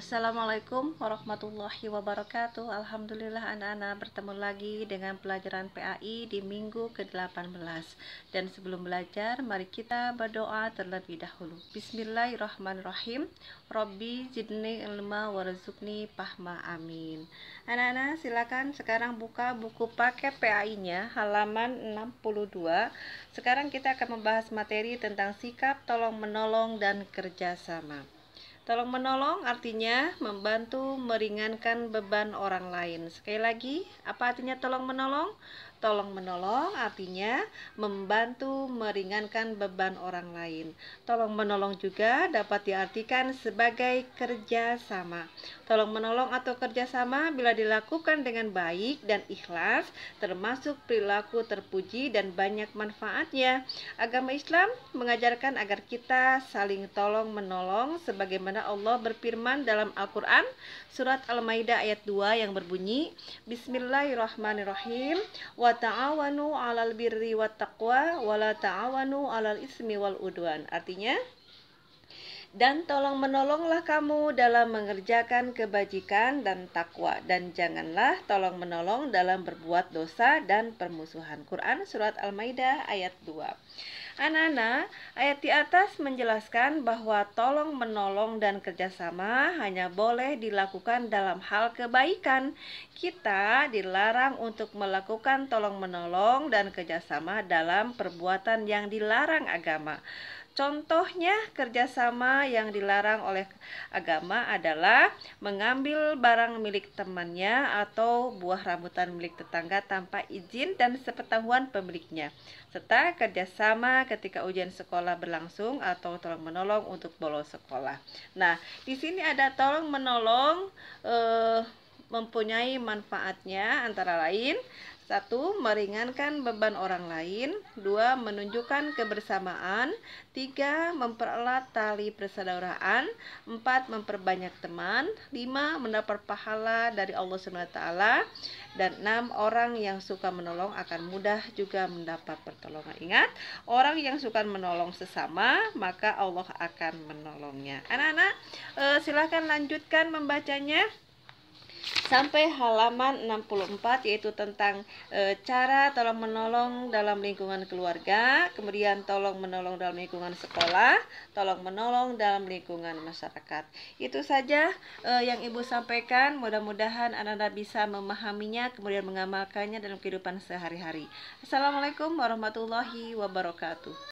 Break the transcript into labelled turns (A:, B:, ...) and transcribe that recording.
A: Assalamualaikum warahmatullahi wabarakatuh Alhamdulillah anak-anak bertemu lagi dengan pelajaran PAI di minggu ke-18 Dan sebelum belajar mari kita berdoa terlebih dahulu Bismillahirrahmanirrahim Robbi jidni ilma warzukni pahma amin Anak-anak silakan sekarang buka buku paket PAI-nya halaman 62 Sekarang kita akan membahas materi tentang sikap, tolong menolong, dan kerjasama Tolong menolong artinya membantu meringankan beban orang lain. Sekali lagi, apa artinya tolong menolong? Tolong menolong artinya membantu meringankan beban orang lain. Tolong menolong juga dapat diartikan sebagai kerjasama. Tolong menolong atau kerjasama bila dilakukan dengan baik dan ikhlas, termasuk perilaku terpuji dan banyak manfaatnya. Agama Islam mengajarkan agar kita saling tolong menolong sebagaimana Allah berfirman dalam Al-Quran surat Al-Maidah ayat 2 yang berbunyi Bismillahirrahmanirrahim wa wa ta'awanu 'alal birri wat taqwa wa la ta'awanu 'alal ismi wal udwan. Artinya, dan tolong menolonglah kamu dalam mengerjakan kebajikan dan takwa dan janganlah tolong menolong dalam berbuat dosa dan permusuhan. Quran surat Al-Maidah ayat 2. Anana ayat di atas menjelaskan bahwa tolong menolong dan kerjasama hanya boleh dilakukan dalam hal kebaikan. Kita dilarang untuk melakukan tolong menolong dan kerjasama dalam perbuatan yang dilarang agama. Contohnya kerjasama yang dilarang oleh agama adalah mengambil barang milik temannya atau buah rambutan milik tetangga tanpa izin dan sepengetahuan pemiliknya, serta kerjasama ketika ujian sekolah berlangsung atau tolong menolong untuk bolos sekolah. Nah, di sini ada tolong menolong. Eh, mempunyai manfaatnya antara lain satu meringankan beban orang lain, dua menunjukkan kebersamaan, tiga mempererat tali persaudaraan, empat memperbanyak teman, lima mendapat pahala dari Allah swt, dan enam orang yang suka menolong akan mudah juga mendapat pertolongan. Ingat, orang yang suka menolong sesama maka Allah akan menolongnya. Anak-anak, eh, silahkan lanjutkan membacanya sampai halaman 64 yaitu tentang e, cara tolong menolong dalam lingkungan keluarga, kemudian tolong menolong dalam lingkungan sekolah, tolong menolong dalam lingkungan masyarakat. Itu saja e, yang Ibu sampaikan, mudah-mudahan Anda bisa memahaminya kemudian mengamalkannya dalam kehidupan sehari-hari. Assalamualaikum warahmatullahi wabarakatuh.